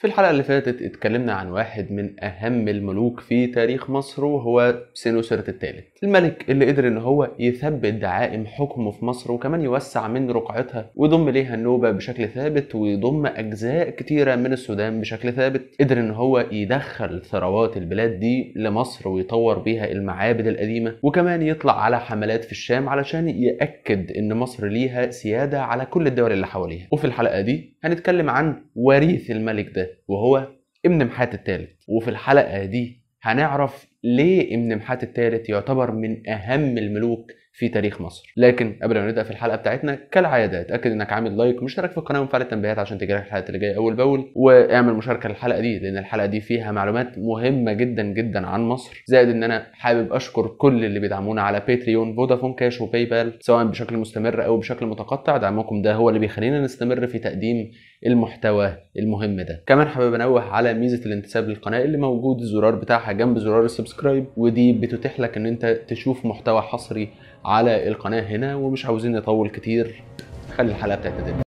في الحلقة اللي فاتت اتكلمنا عن واحد من أهم الملوك في تاريخ مصر وهو سنوسرت الثالث الملك اللي قدر إن هو يثبت دعائم حكمه في مصر وكمان يوسع من رقعتها ويضم ليها النوبة بشكل ثابت ويضم أجزاء كتيرة من السودان بشكل ثابت قدر إن هو يدخل ثروات البلاد دي لمصر ويطور بيها المعابد القديمة وكمان يطلع على حملات في الشام علشان يأكد إن مصر ليها سيادة على كل الدول اللي حواليها وفي الحلقة دي هنتكلم عن وريث الملك ده وهو ابن محات الثالث وفي الحلقة دي هنعرف ليه ابن محات الثالث يعتبر من أهم الملوك في تاريخ مصر لكن قبل ما نبدا في الحلقه بتاعتنا كالعاده اتاكد انك عامل لايك ومشترك في القناه ومفعل التنبيهات عشان تجيلك الحلقات اللي جايه اول باول واعمل مشاركه للحلقه دي لان الحلقه دي فيها معلومات مهمه جدا جدا عن مصر زائد ان انا حابب اشكر كل اللي بيدعمونا على باتريون فودافون كاش وباي بال سواء بشكل مستمر او بشكل متقطع دعمكم ده هو اللي بيخلينا نستمر في تقديم المحتوى المهم ده كمان حابب انوه على ميزه الانتساب للقناه اللي موجود الزرار بتاعها جنب زرار السبسكرايب ودي بتتيح لك ان انت تشوف محتوى حصري على القناه هنا ومش عاوزين نطول كتير خلي الحلقه بتاعتنا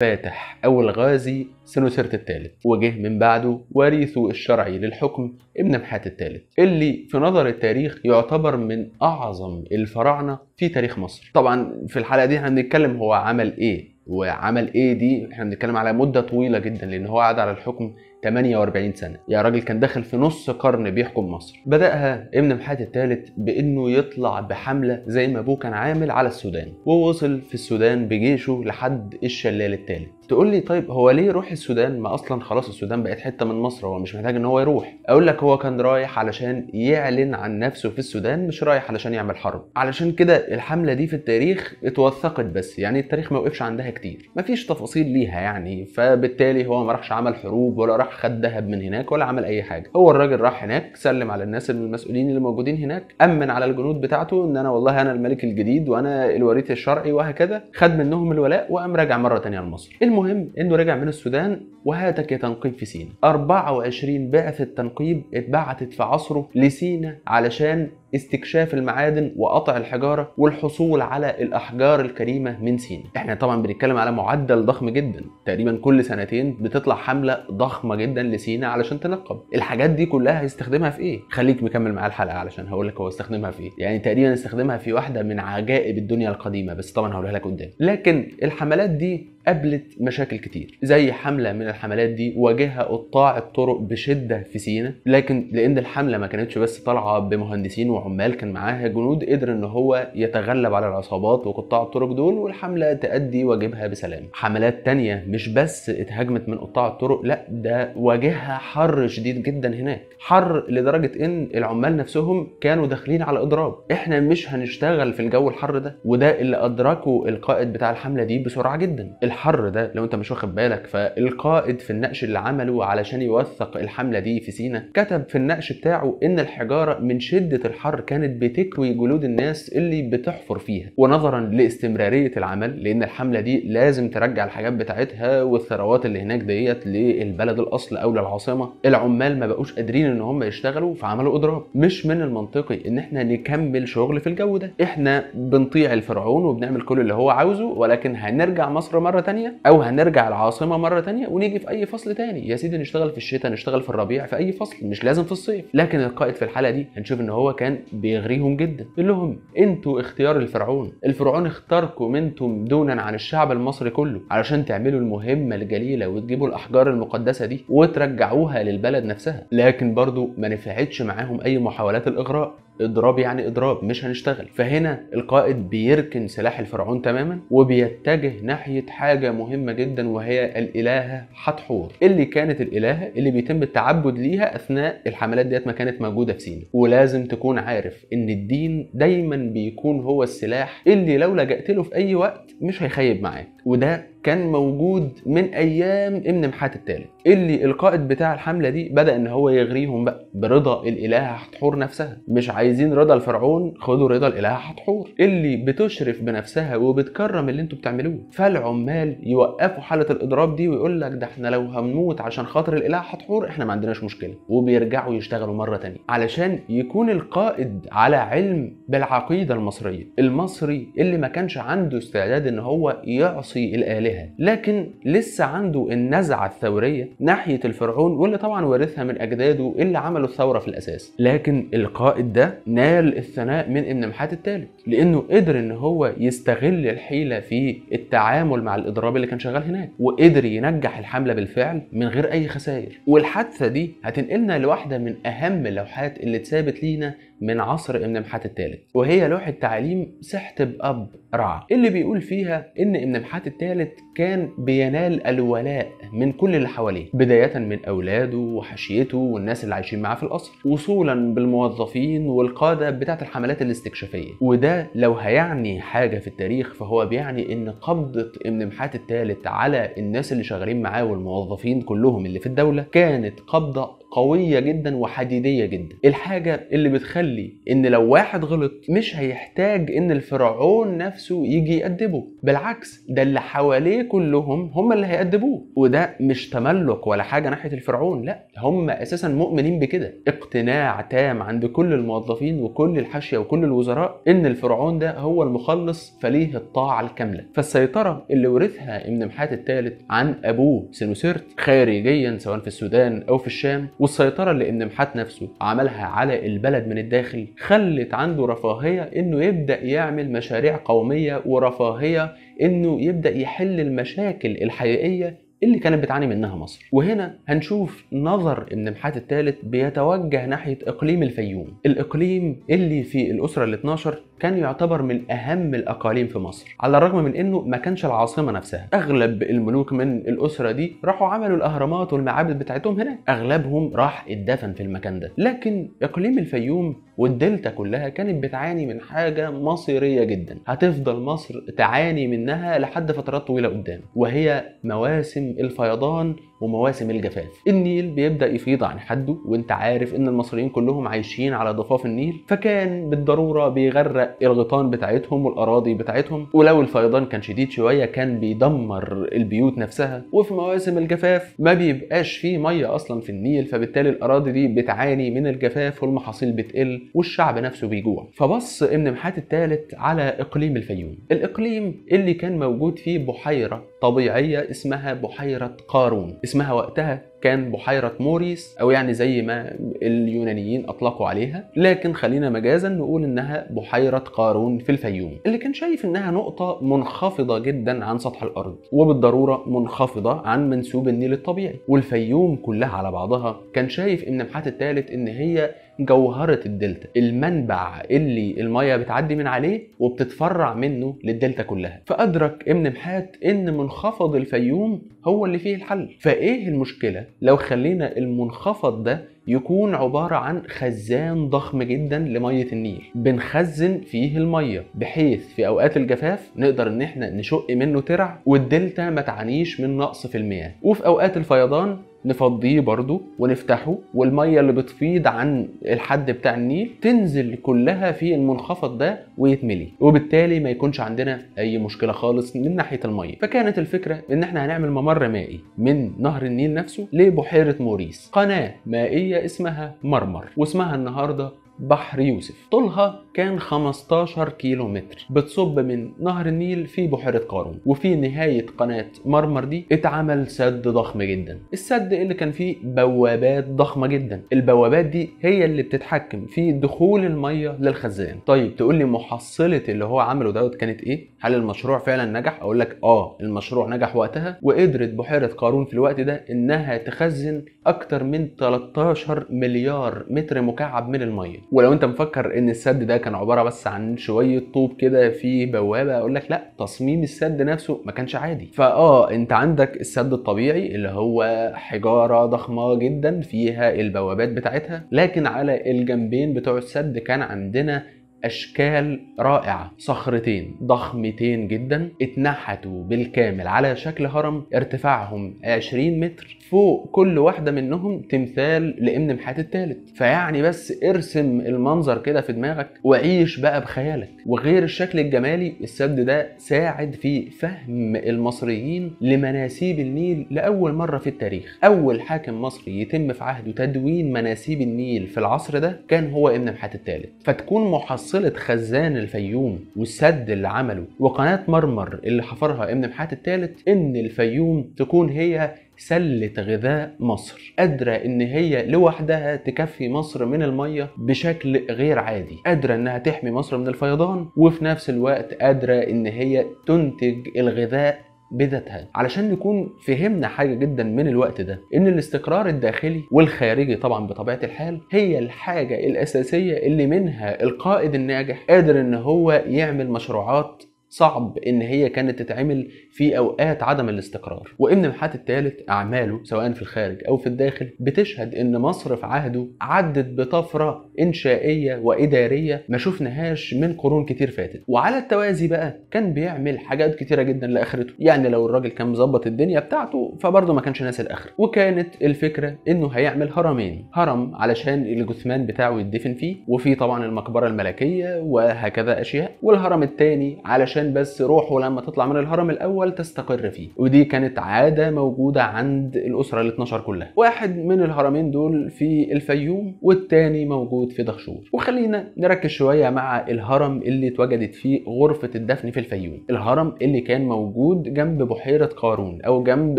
فاتح أو الغازي سنوسرت الثالث وجه من بعده وريثه الشرعي للحكم ابن محات الثالث اللي في نظر التاريخ يعتبر من أعظم الفراعنة في تاريخ مصر طبعا في الحلقة دي احنا بنتكلم هو عمل ايه وعمل ايه دي احنا بنتكلم على مده طويله جدا لان هو قعد على الحكم 48 سنة يا راجل كان داخل في نص قرن بيحكم مصر بدأها ابن محات الثالث بأنه يطلع بحملة زي ما أبوه كان عامل على السودان ووصل في السودان بجيشه لحد الشلال الثالث تقول لي طيب هو ليه يروح السودان ما اصلا خلاص السودان بقت حته من مصر هو مش محتاج ان هو يروح اقول لك هو كان رايح علشان يعلن عن نفسه في السودان مش رايح علشان يعمل حرب علشان كده الحمله دي في التاريخ اتوثقت بس يعني التاريخ ما وقفش عندها كتير مفيش تفاصيل ليها يعني فبالتالي هو ما راحش عمل حروب ولا راح خد ذهب من هناك ولا عمل اي حاجه هو الراجل راح هناك سلم على الناس المسؤولين اللي موجودين هناك امن على الجنود بتاعته ان انا والله انا الملك الجديد وانا الوريث الشرعي وهكذا خد منهم الولاء وقام راجع مره ثانيه لمصر المهم انه رجع من السودان وهاتك يا تنقيب في سينا 24 بعثة تنقيب اتبعتت في عصره لسينا علشان استكشاف المعادن وقطع الحجاره والحصول على الاحجار الكريمه من سينا. احنا طبعا بنتكلم على معدل ضخم جدا تقريبا كل سنتين بتطلع حمله ضخمه جدا لسينا علشان تنقب الحاجات دي كلها هيستخدمها في ايه خليك مكمل معايا الحلقه علشان هقول لك هو استخدمها في ايه يعني تقريبا استخدمها في واحده من عجائب الدنيا القديمه بس طبعا هقولها لك قدام لكن الحملات دي قابلت مشاكل كتير زي حمله من الحملات دي واجهها قطاع الطرق بشده في سينا لكن لان الحمله ما كانتش بس طالعه بمهندسين وعمال كان معاها جنود قدر ان هو يتغلب على العصابات وقطاع الطرق دول والحمله تأدي واجبها بسلام حملات تانية مش بس اتهاجمت من قطاع الطرق لا ده واجهها حر شديد جدا هناك حر لدرجه ان العمال نفسهم كانوا داخلين على اضراب احنا مش هنشتغل في الجو الحر ده وده اللي ادركه القائد بتاع الحمله دي بسرعه جدا الحر ده لو انت مش واخد بالك فالقائد في النقش اللي عمله علشان يوثق الحمله دي في سينا كتب في النقش بتاعه ان الحجاره من شده الحر الحر كانت بتكوي جلود الناس اللي بتحفر فيها ونظرا لاستمراريه العمل لان الحمله دي لازم ترجع الحاجات بتاعتها والثروات اللي هناك ديت للبلد الاصل او للعاصمه العمال ما بقوش قادرين ان هم يشتغلوا فعملوا اضراب مش من المنطقي ان احنا نكمل شغل في الجو ده احنا بنطيع الفرعون وبنعمل كل اللي هو عاوزه ولكن هنرجع مصر مره تانية او هنرجع العاصمه مره تانية ونيجي في اي فصل تاني يا سيدي نشتغل في الشتاء نشتغل في الربيع في اي فصل مش لازم في الصيف لكن القائد في الحاله دي هنشوف ان هو كان بيغريهم جدا بيقول لهم انتوا اختيار الفرعون الفرعون اختاركم انتم دونا عن الشعب المصري كله علشان تعملوا المهمه الجليله وتجيبوا الاحجار المقدسه دي وترجعوها للبلد نفسها لكن برضو ما نفعتش معاهم اي محاولات الاغراء اضراب يعني اضراب مش هنشتغل فهنا القائد بيركن سلاح الفرعون تماما وبيتجه ناحيه حاجه مهمه جدا وهي الالهه حتحور اللي كانت الالهه اللي بيتم التعبد ليها اثناء الحملات ديت ما كانت موجوده في سينا ولازم تكون عارف ان الدين دايما بيكون هو السلاح اللي لو لجأت له في اي وقت مش هيخيب معاك وده كان موجود من ايام ابن محات الثالث اللي القائد بتاع الحمله دي بدا ان هو يغريهم بقى برضا الالهه حتحور نفسها مش عايزين رضا الفرعون خدوا رضا الالهه حتحور اللي بتشرف بنفسها وبتكرم اللي انتوا بتعملوه فالعمال يوقفوا حاله الاضراب دي ويقول لك ده احنا لو هنموت عشان خاطر الالهه حتحور احنا ما عندناش مشكله وبيرجعوا يشتغلوا مره تانية علشان يكون القائد على علم بالعقيده المصريه المصري اللي ما كانش عنده استعداد ان هو يعصي الالهه بها لكن لسه عنده النزعة الثورية ناحية الفرعون واللي طبعا ورثها من أجداده اللي عملوا الثورة في الأساس لكن القائد ده نال الثناء من النمحات الثالث لأنه قدر إن هو يستغل الحيلة في التعامل مع الإضراب اللي كان شغال هناك وقدر ينجح الحملة بالفعل من غير أي خسائر والحادثة دي هتنقلنا لواحدة من أهم اللوحات اللي اتثابت لينا من عصر ابن محات الثالث وهي لوحة تعليم سحت بأب رع اللي بيقول فيها إن ابن محات الثالث كان بينال الولاء من كل اللي حواليه بداية من أولاده وحشيته والناس اللي عايشين معاه في القصر وصولا بالموظفين والقادة بتاعة الحملات الاستكشافية وده لو هيعني حاجة في التاريخ فهو بيعني إن قبضة ابن محات الثالث على الناس اللي شغالين معاه والموظفين كلهم اللي في الدولة كانت قبضة قوية جدا وحديدية جدا الحاجة اللي بتخلي ان لو واحد غلط مش هيحتاج ان الفرعون نفسه يجي يأدبه بالعكس ده اللي حواليه كلهم هم اللي هيأدبوه وده مش تملك ولا حاجة ناحية الفرعون لا هم اساسا مؤمنين بكده اقتناع تام عند كل الموظفين وكل الحاشية وكل الوزراء ان الفرعون ده هو المخلص فليه الطاعة الكاملة فالسيطرة اللي ورثها ابن محات الثالث عن ابوه سنوسرت خارجيا سواء في السودان او في الشام والسيطره اللي النمحات نفسه عملها على البلد من الداخل خلت عنده رفاهيه انه يبدا يعمل مشاريع قوميه ورفاهيه انه يبدا يحل المشاكل الحقيقيه اللي كانت بتعاني منها مصر وهنا هنشوف نظر ابن محات الثالث بيتوجه ناحية إقليم الفيوم الإقليم اللي في الأسرة ال 12 كان يعتبر من أهم الأقاليم في مصر على الرغم من أنه ما كانش العاصمة نفسها أغلب الملوك من الأسرة دي راحوا عملوا الأهرامات والمعابد بتاعتهم هنا أغلبهم راح اتدفن في المكان ده لكن إقليم الفيوم والدلتا كلها كانت بتعاني من حاجة مصيرية جدا هتفضل مصر تعاني منها لحد فترات طويلة قدام وهي مواسم الفيضان ومواسم الجفاف النيل بيبدا يفيض عن حده وانت عارف ان المصريين كلهم عايشين على ضفاف النيل فكان بالضروره بيغرق الغيطان بتاعتهم والاراضي بتاعتهم ولو الفيضان كان شديد شويه كان بيدمر البيوت نفسها وفي مواسم الجفاف ما بيبقاش فيه ميه اصلا في النيل فبالتالي الاراضي دي بتعاني من الجفاف والمحاصيل بتقل والشعب نفسه بيجوع فبص ابن محات الثالث على اقليم الفيوم الاقليم اللي كان موجود فيه بحيره طبيعيه اسمها بحيره قارون اسمها وقتها كان بحيرة موريس أو يعني زي ما اليونانيين أطلقوا عليها لكن خلينا مجازا نقول إنها بحيرة قارون في الفيوم اللي كان شايف إنها نقطة منخفضة جدا عن سطح الأرض وبالضرورة منخفضة عن منسوب النيل الطبيعي والفيوم كلها على بعضها كان شايف إن محات الثالث إن هي جوهره الدلتا المنبع اللي الميه بتعدي من عليه وبتتفرع منه للدلتا كلها فادرك ابن محات ان منخفض الفيوم هو اللي فيه الحل فايه المشكله لو خلينا المنخفض ده يكون عبارة عن خزان ضخم جدا لمية النيل بنخزن فيه المية بحيث في أوقات الجفاف نقدر إن احنا نشق منه ترع والدلتا ما تعانيش من نقص في المياه وفي أوقات الفيضان نفضيه برضو ونفتحه والميه اللي بتفيض عن الحد بتاع النيل تنزل كلها في المنخفض ده ويتملي وبالتالي ما يكونش عندنا اي مشكله خالص من ناحيه الميه فكانت الفكره ان احنا هنعمل ممر مائي من نهر النيل نفسه لبحيره موريس قناه مائيه اسمها مرمر واسمها النهارده بحر يوسف طولها كان 15 كيلو متر بتصب من نهر النيل في بحيرة قارون وفي نهاية قناة مرمر دي اتعمل سد ضخم جدا السد اللي كان فيه بوابات ضخمة جدا البوابات دي هي اللي بتتحكم في دخول المية للخزان طيب تقول لي محصلة اللي هو عمله دوت كانت ايه هل المشروع فعلا نجح اقول لك اه المشروع نجح وقتها وقدرت بحيرة قارون في الوقت ده انها تخزن اكتر من 13 مليار متر مكعب من المية ولو انت مفكر ان السد ده كان عباره بس عن شويه طوب كده في بوابه اقول لك لا تصميم السد نفسه ما كانش عادي فاه انت عندك السد الطبيعي اللي هو حجاره ضخمه جدا فيها البوابات بتاعتها لكن على الجنبين بتوع السد كان عندنا اشكال رائعه صخرتين ضخمتين جدا اتنحتوا بالكامل على شكل هرم ارتفاعهم 20 متر فوق كل واحده منهم تمثال لابن محات الثالث فيعني بس ارسم المنظر كده في دماغك وعيش بقى بخيالك وغير الشكل الجمالي السد ده ساعد في فهم المصريين لمناسيب النيل لاول مره في التاريخ اول حاكم مصري يتم في عهده تدوين مناسيب النيل في العصر ده كان هو ابن محات الثالث فتكون محصله خزان الفيوم والسد اللي عمله وقناه مرمر اللي حفرها ابن محات الثالث ان الفيوم تكون هي سلة غذاء مصر قادرة ان هي لوحدها تكفي مصر من المية بشكل غير عادي قادرة انها تحمي مصر من الفيضان وفي نفس الوقت قادرة ان هي تنتج الغذاء بذاتها علشان نكون فهمنا حاجه جدا من الوقت ده ان الاستقرار الداخلي والخارجي طبعا بطبيعه الحال هي الحاجه الاساسيه اللي منها القائد الناجح قادر ان هو يعمل مشروعات صعب ان هي كانت تتعمل في اوقات عدم الاستقرار وابن محات الثالث اعماله سواء في الخارج او في الداخل بتشهد ان مصر في عهده عدت بطفره انشائيه واداريه ما شفناهاش من قرون كتير فاتت وعلى التوازي بقى كان بيعمل حاجات كتيره جدا لاخرته يعني لو الراجل كان مظبط الدنيا بتاعته فبرضه ما كانش ناس الاخر وكانت الفكره انه هيعمل هرمين هرم علشان الجثمان بتاعه يدفن فيه وفي طبعا المقبره الملكيه وهكذا اشياء والهرم الثاني علشان بس روحه لما تطلع من الهرم الاول تستقر فيه ودي كانت عادة موجودة عند الأسرة ال 12 كلها واحد من الهرمين دول في الفيوم والتاني موجود في دخشور وخلينا نركز شوية مع الهرم اللي اتوجدت فيه غرفة الدفن في الفيوم الهرم اللي كان موجود جنب بحيرة قارون أو جنب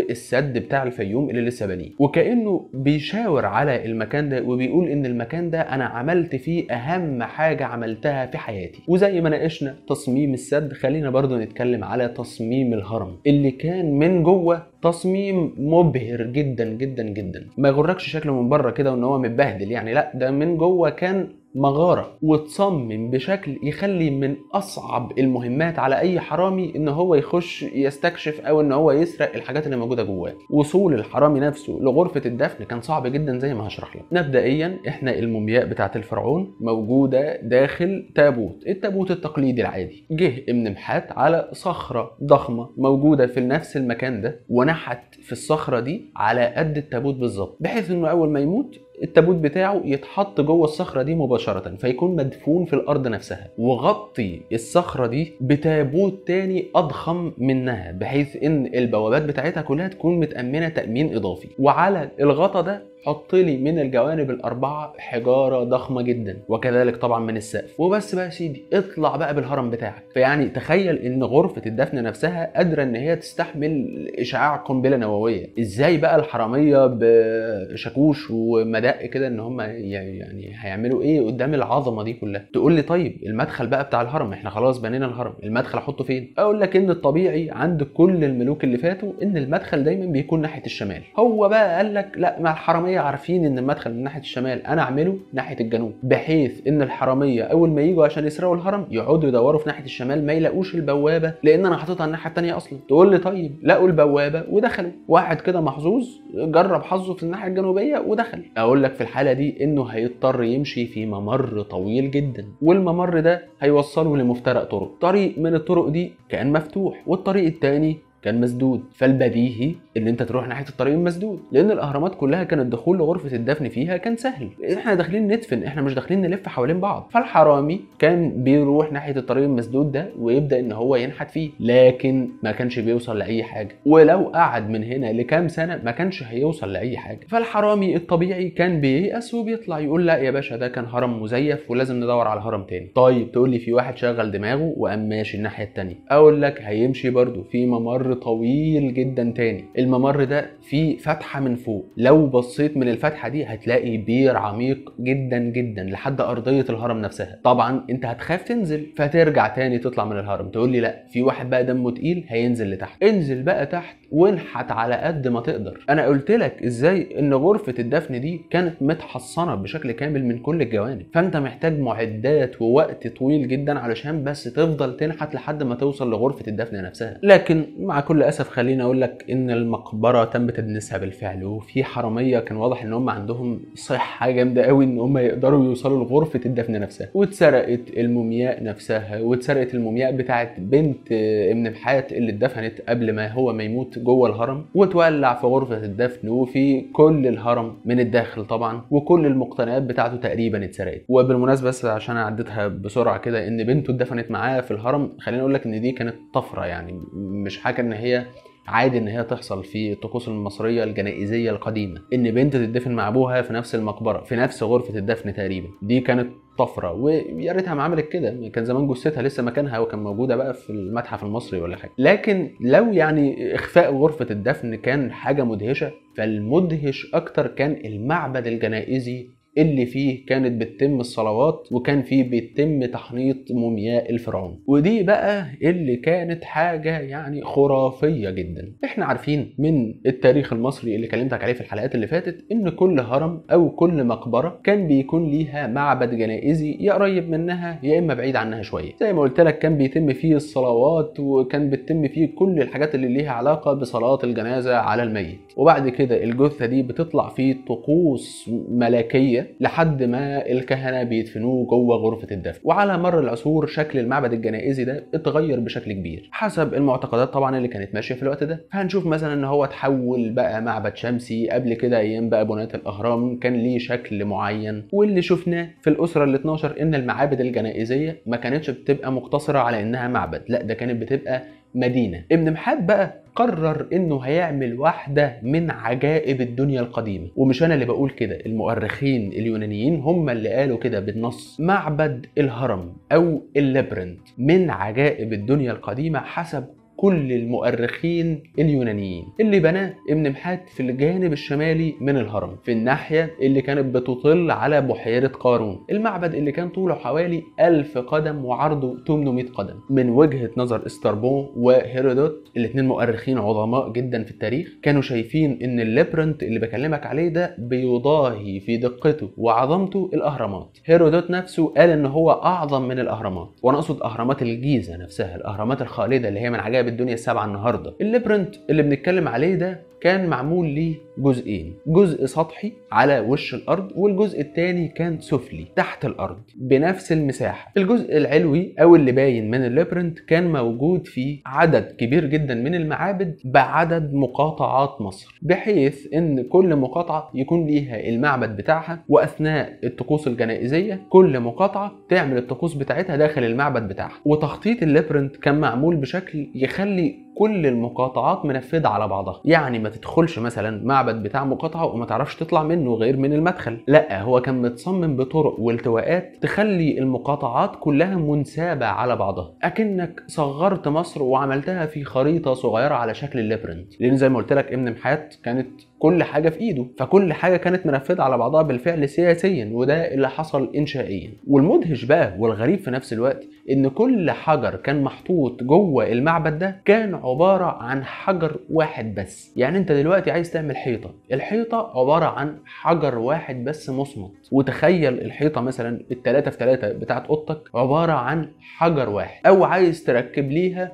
السد بتاع الفيوم اللي لسه بنيه وكأنه بيشاور على المكان ده وبيقول إن المكان ده أنا عملت فيه أهم حاجة عملتها في حياتي وزي ما ناقشنا تصميم السد خلينا برضو نتكلم على تصميم الهرم الهرم اللي كان من جوه تصميم مبهر جدا جدا جدا ما يغركش شكله من بره كده وان هو متبهدل يعني لا ده من جوه كان مغاره وتصمم بشكل يخلي من اصعب المهمات على اي حرامي ان هو يخش يستكشف او ان هو يسرق الحاجات اللي موجوده جواه وصول الحرامي نفسه لغرفه الدفن كان صعب جدا زي ما هشرح لك مبدئيا احنا المومياء بتاعه الفرعون موجوده داخل تابوت التابوت التقليدي العادي جه ابن محات على صخره ضخمه موجوده في نفس المكان ده ونحت في الصخره دي على قد التابوت بالظبط بحيث انه اول ما يموت التابوت بتاعه يتحط جوه الصخره دي مباشره فيكون مدفون في الارض نفسها وغطي الصخره دي بتابوت تاني اضخم منها بحيث ان البوابات بتاعتها كلها تكون متامنه تامين اضافي وعلى الغطا ده حط لي من الجوانب الاربعه حجاره ضخمه جدا وكذلك طبعا من السقف وبس بقى يا سيدي اطلع بقى بالهرم بتاعك فيعني تخيل ان غرفه الدفن نفسها قادره ان هي تستحمل اشعاع قنبله نوويه ازاي بقى الحراميه بشاكوش ومدق كده ان هم يعني هيعملوا ايه قدام العظمه دي كلها تقول لي طيب المدخل بقى بتاع الهرم احنا خلاص بنينا الهرم المدخل احطه فين اقول لك ان الطبيعي عند كل الملوك اللي فاتوا ان المدخل دايما بيكون ناحيه الشمال هو بقى قال لك لا مع الحراميه الحراميه يعني عارفين ان المدخل من ناحيه الشمال انا اعمله ناحيه الجنوب بحيث ان الحراميه اول ما يجوا عشان يسرقوا الهرم يقعدوا يدوروا في ناحيه الشمال ما يلاقوش البوابه لان انا حاططها الناحيه الثانيه اصلا تقول لي طيب لقوا البوابه ودخلوا واحد كده محظوظ جرب حظه في الناحيه الجنوبيه ودخل اقول لك في الحاله دي انه هيضطر يمشي في ممر طويل جدا والممر ده هيوصله لمفترق طرق طريق من الطرق دي كان مفتوح والطريق الثاني كان مسدود فالبديهي ان انت تروح ناحيه الطريق المسدود لان الاهرامات كلها كان الدخول لغرفه الدفن فيها كان سهل احنا داخلين ندفن احنا مش داخلين نلف حوالين بعض فالحرامي كان بيروح ناحيه الطريق المسدود ده ويبدا ان هو ينحت فيه لكن ما كانش بيوصل لاي حاجه ولو قعد من هنا لكام سنه ما كانش هيوصل لاي حاجه فالحرامي الطبيعي كان بييأس وبيطلع يقول لا يا باشا ده كان هرم مزيف ولازم ندور على هرم تاني طيب تقول لي في واحد شغل دماغه وقام ماشي الناحيه التانيه اقول لك هيمشي برده في ممر ممر طويل جدا تاني الممر ده فيه فتحه من فوق لو بصيت من الفتحه دي هتلاقي بير عميق جدا جدا لحد ارضيه الهرم نفسها طبعا انت هتخاف تنزل فترجع تاني تطلع من الهرم تقول لي لا في واحد بقى دمه تقيل هينزل لتحت انزل بقى تحت وانحت على قد ما تقدر انا قلت لك ازاي ان غرفه الدفن دي كانت متحصنه بشكل كامل من كل الجوانب فانت محتاج معدات ووقت طويل جدا علشان بس تفضل تنحت لحد ما توصل لغرفه الدفن نفسها لكن مع مع كل اسف خليني اقول لك ان المقبره تم تدنيسها بالفعل وفي حراميه كان واضح ان هم عندهم صحه جامده قوي ان هم يقدروا يوصلوا لغرفه الدفن نفسها واتسرقت المومياء نفسها واتسرقت المومياء بتاعه بنت ابن الحيات اللي اتدفنت قبل ما هو ما يموت جوه الهرم وتولع في غرفه الدفن وفي كل الهرم من الداخل طبعا وكل المقتنيات بتاعته تقريبا اتسرقت وبالمناسبه بس عشان عديتها بسرعه كده ان بنته اتدفنت معاه في الهرم خليني اقول لك ان دي كانت طفره يعني مش حاجه ان هي عادي ان هي تحصل في الطقوس المصريه الجنائزيه القديمه ان بنت تدفن مع ابوها في نفس المقبره في نفس غرفه الدفن تقريبا دي كانت طفره ويا ريتها ما عملت كده كان زمان جثتها لسه مكانها وكان موجوده بقى في المتحف المصري ولا حاجه لكن لو يعني اخفاء غرفه الدفن كان حاجه مدهشه فالمدهش اكتر كان المعبد الجنائزي اللي فيه كانت بتتم الصلوات وكان فيه بيتم تحنيط مومياء الفرعون ودي بقى اللي كانت حاجة يعني خرافية جدا احنا عارفين من التاريخ المصري اللي كلمتك عليه في الحلقات اللي فاتت ان كل هرم او كل مقبرة كان بيكون ليها معبد جنائزي يا قريب منها يا اما بعيد عنها شوية زي ما قلت لك كان بيتم فيه الصلوات وكان بيتم فيه كل الحاجات اللي ليها علاقة بصلاة الجنازة على الميت وبعد كده الجثة دي بتطلع فيه طقوس ملكية الشيعية لحد ما الكهنة بيدفنوه جوه غرفة الدفن وعلى مر العصور شكل المعبد الجنائزي ده اتغير بشكل كبير حسب المعتقدات طبعا اللي كانت ماشية في الوقت ده هنشوف مثلا ان هو اتحول بقى معبد شمسي قبل كده ايام بقى بناة الاهرام كان ليه شكل معين واللي شفناه في الاسرة ال 12 ان المعابد الجنائزية ما كانتش بتبقى مقتصرة على انها معبد لا ده كانت بتبقى مدينة ابن محاد بقى قرر انه هيعمل واحده من عجائب الدنيا القديمه ومش انا اللي بقول كده المؤرخين اليونانيين هم اللي قالوا كده بالنص معبد الهرم او اللابرنت من عجائب الدنيا القديمه حسب كل المؤرخين اليونانيين اللي بناه ابن محات في الجانب الشمالي من الهرم في الناحية اللي كانت بتطل على بحيرة قارون المعبد اللي كان طوله حوالي 1000 قدم وعرضه 800 قدم من وجهة نظر استربون وهيرودوت الاثنين مؤرخين عظماء جدا في التاريخ كانوا شايفين ان الليبرنت اللي بكلمك عليه ده بيضاهي في دقته وعظمته الاهرامات هيرودوت نفسه قال ان هو اعظم من الاهرامات وانا اقصد اهرامات الجيزة نفسها الاهرامات الخالدة اللي هي من عجائب كتاب الدنيا السبعه النهارده الليبرنت اللي بنتكلم عليه ده كان معمول ليه جزئين جزء سطحي على وش الارض والجزء الثاني كان سفلي تحت الارض بنفس المساحه الجزء العلوي او اللي باين من الليبرنت كان موجود فيه عدد كبير جدا من المعابد بعدد مقاطعات مصر بحيث ان كل مقاطعه يكون ليها المعبد بتاعها واثناء الطقوس الجنائزيه كل مقاطعه تعمل الطقوس بتاعتها داخل المعبد بتاعها وتخطيط الليبرنت كان معمول بشكل يخ بيخلي كل المقاطعات منفذه على بعضها يعني ما تدخلش مثلا معبد بتاع مقاطعه وما تعرفش تطلع منه غير من المدخل لا هو كان متصمم بطرق والتواءات تخلي المقاطعات كلها منسابه على بعضها اكنك صغرت مصر وعملتها في خريطه صغيره على شكل الليبرنت لان زي ما قلت لك ابن محات كانت كل حاجه في ايده فكل حاجه كانت منفذه على بعضها بالفعل سياسيا وده اللي حصل انشائيا والمدهش بقى والغريب في نفس الوقت ان كل حجر كان محطوط جوه المعبد ده كان عبارة عن حجر واحد بس يعني انت دلوقتي عايز تعمل حيطة الحيطة عبارة عن حجر واحد بس مصمت وتخيل الحيطة مثلا التلاتة في تلاتة بتاعت اوضتك عبارة عن حجر واحد او عايز تركب ليها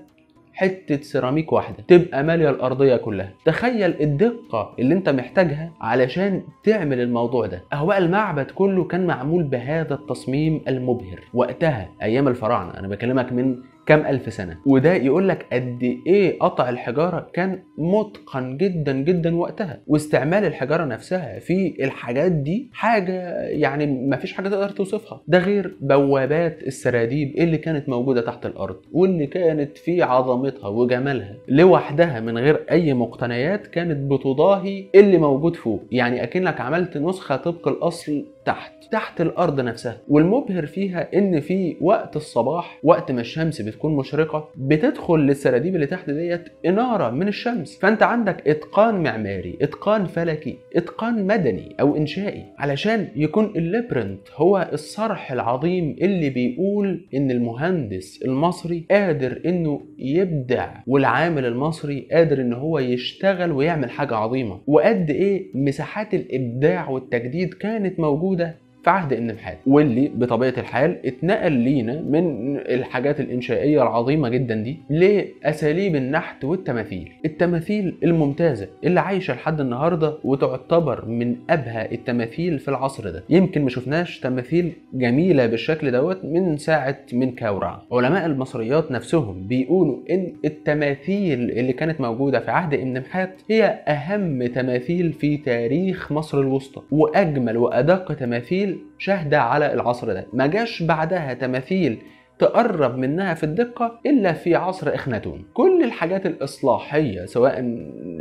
حته سيراميك واحده تبقى ماليه الارضيه كلها تخيل الدقه اللي انت محتاجها علشان تعمل الموضوع ده اهو بقى المعبد كله كان معمول بهذا التصميم المبهر وقتها ايام الفراعنه انا بكلمك من كام ألف سنة وده يقول لك قد إيه قطع الحجارة كان متقن جدا جدا وقتها واستعمال الحجارة نفسها في الحاجات دي حاجة يعني مفيش حاجة تقدر توصفها ده غير بوابات السراديب اللي كانت موجودة تحت الأرض واللي كانت في عظمتها وجمالها لوحدها من غير أي مقتنيات كانت بتضاهي اللي موجود فوق يعني أكنك عملت نسخة طبق الأصل تحت تحت الارض نفسها والمبهر فيها ان في وقت الصباح وقت ما الشمس بتكون مشرقه بتدخل للسراديب اللي تحت ديت اناره من الشمس فانت عندك اتقان معماري اتقان فلكي اتقان مدني او انشائي علشان يكون الليبرنت هو الصرح العظيم اللي بيقول ان المهندس المصري قادر انه يبدع والعامل المصري قادر ان هو يشتغل ويعمل حاجه عظيمه وقد ايه مساحات الابداع والتجديد كانت موجوده بوده في عهد النمحات واللي بطبيعه الحال اتنقل لينا من الحاجات الانشائيه العظيمه جدا دي لاساليب النحت والتماثيل التماثيل الممتازه اللي عايشه لحد النهارده وتعتبر من ابهى التماثيل في العصر ده يمكن ما شفناش تماثيل جميله بالشكل دوت من ساعه من كاورا علماء المصريات نفسهم بيقولوا ان التماثيل اللي كانت موجوده في عهد النمحات هي اهم تماثيل في تاريخ مصر الوسطى واجمل وادق تماثيل شاهدة على العصر ده ما جاش بعدها تماثيل تقرب منها في الدقة إلا في عصر إخناتون كل الحاجات الإصلاحية سواء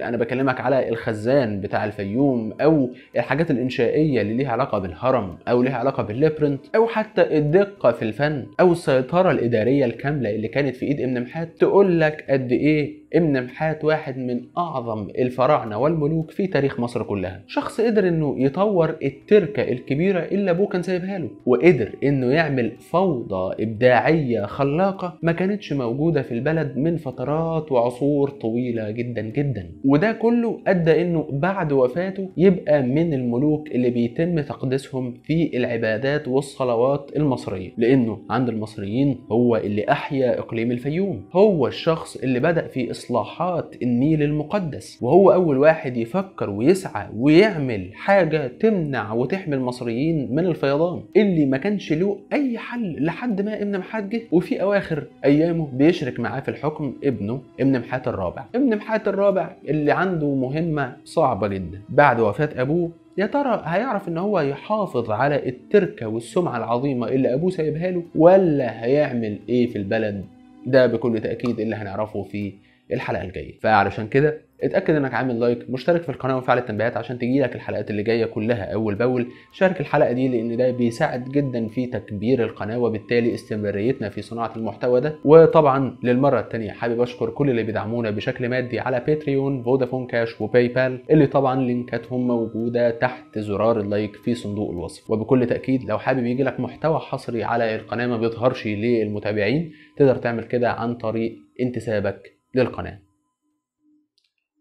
أنا بكلمك على الخزان بتاع الفيوم أو الحاجات الإنشائية اللي ليها علاقة بالهرم أو ليها علاقة بالليبرنت أو حتى الدقة في الفن أو السيطرة الإدارية الكاملة اللي كانت في إيد إمن محات تقول لك قد إيه ابن محات واحد من أعظم الفراعنة والملوك في تاريخ مصر كلها شخص قدر انه يطور التركة الكبيرة اللي ابوه كان سايبها له وقدر انه يعمل فوضى إبداعية خلاقة ما كانتش موجودة في البلد من فترات وعصور طويلة جدا جدا وده كله أدى انه بعد وفاته يبقى من الملوك اللي بيتم تقديسهم في العبادات والصلوات المصرية لأنه عند المصريين هو اللي أحيا إقليم الفيوم هو الشخص اللي بدأ في إصلاحات النيل المقدس وهو أول واحد يفكر ويسعى ويعمل حاجة تمنع وتحمي المصريين من الفيضان اللي ما كانش له أي حل لحد ما ابن جه وفي أواخر أيامه بيشرك معاه في الحكم ابنه ابن محات الرابع ابن محات الرابع اللي عنده مهمة صعبة جدا بعد وفاة أبوه يا ترى هيعرف ان هو يحافظ على التركه والسمعه العظيمه اللي ابوه سايبها له ولا هيعمل ايه في البلد ده بكل تاكيد اللي هنعرفه في الحلقه الجايه فعلشان كده اتاكد انك عامل لايك مشترك في القناه وفعل التنبيهات عشان تجيلك الحلقات اللي جايه كلها اول باول شارك الحلقه دي لان ده بيساعد جدا في تكبير القناه وبالتالي استمراريتنا في صناعه المحتوى ده وطبعا للمره الثانيه حابب اشكر كل اللي بيدعمونا بشكل مادي على باتريون فودافون كاش وباي بال اللي طبعا لينكاتهم موجوده تحت زرار اللايك في صندوق الوصف وبكل تاكيد لو حابب يجي لك محتوى حصري على القناه ما بيظهرش للمتابعين تقدر تعمل كده عن طريق انتسابك للقناة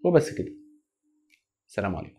وبس كده سلام عليكم